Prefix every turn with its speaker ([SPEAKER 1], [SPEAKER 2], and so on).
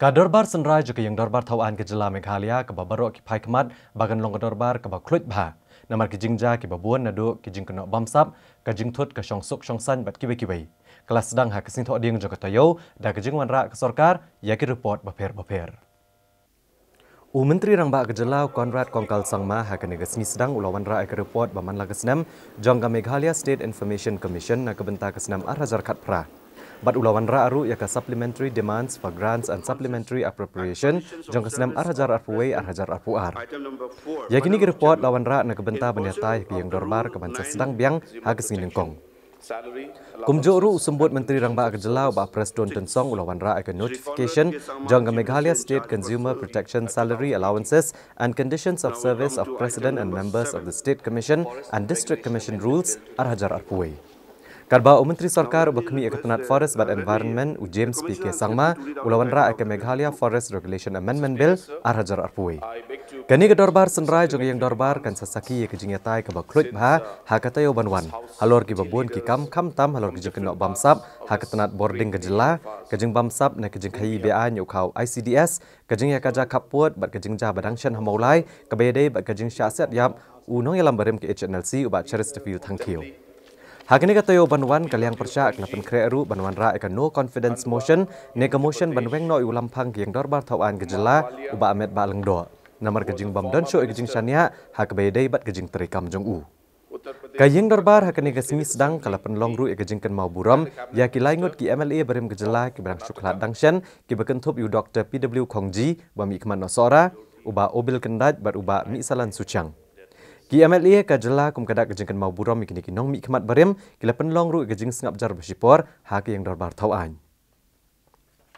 [SPEAKER 1] ka darbar sanraj ke yang darbar thau an ke jila meghalaya ke babaro ki phaikmat bagan long darbar ke ba bah. namar ki jingja ki babuan nadu ki jing kno bamsap ka jing thot ka shong sok shong san bat ki beki kelas sedang hak ke sing thot ding jo tayo da ke jing wanra ke sarkar ya ke report ba pher U Menteri Rangba Gejala Konrad Kongkal Sangma hak negesni sedang ulawan ra ke report ba lagu senam jongga Meghalaya State Information Commission na kebenta kesenam arah zarkat prah but ulawan ra aru yaka supplementary demands for grants and supplementary appropriation jong kasnam arhajar arpuwe arhajar arpuar yakini ki report lawan ra na kebenta benyata yaki yang dorbar kebansa sedang biang hagas ngilingkong Kumjo ru sembut menteri rangba ak jelau ba pres don tensong ulawan ra ak notification jong Meghalaya State Consumer Protection Salary Allowances and Conditions of Service of President and Members of the State Commission and District Commission Rules arhajar arpuwe. Karbao Menteri Sorkar Bukmi Ekatanat Forest but Environment U James P.K. Sangma Ulawan Ra Ake Meghalaya Forest Regulation Amendment Bill Arhajar Arpui. Gani ke dorbar senrai jong yang dorbar kan sasaki ke jingetai ke bakluit bha hakata yo banwan. Halor ki babun ki kam kam tam halor ki jokinok bamsap hakatanat boarding gejela jela bamsap na ke jing bia nyukau ICDS ke jing yakaja kapuat bat ke jah ja badang shen hamaulai ke bayadei bat ke yap unong yalam barim ke HNLC ubat charis tefil thank you. Hak ini kata yo banwan kaliang percaya kena pen kreeru banwan ra ikan no confidence motion ne ke motion banweng no iulam pang yang dorbar tau an gejala uba amet ba leng do. Namar kejing bam dan show kejing shania hak bayi bat kejing terikam jong u. Kayeng dorbar hak ini kesmi sedang kala pen long ru kejing ken mau buram ya ki laingut ki MLA berem gejala ki barang syuklat dang ki beken thup yu dokter PW Kongji bami ikman no sora uba obil kendaj bat uba mi salan suciang. Ki amel iya ka kum kada kejengkan mau buram ikini nong mi kemat berem, kila penlong ru kejeng senap sengap jar besipor, hak yang dar bar tau anj.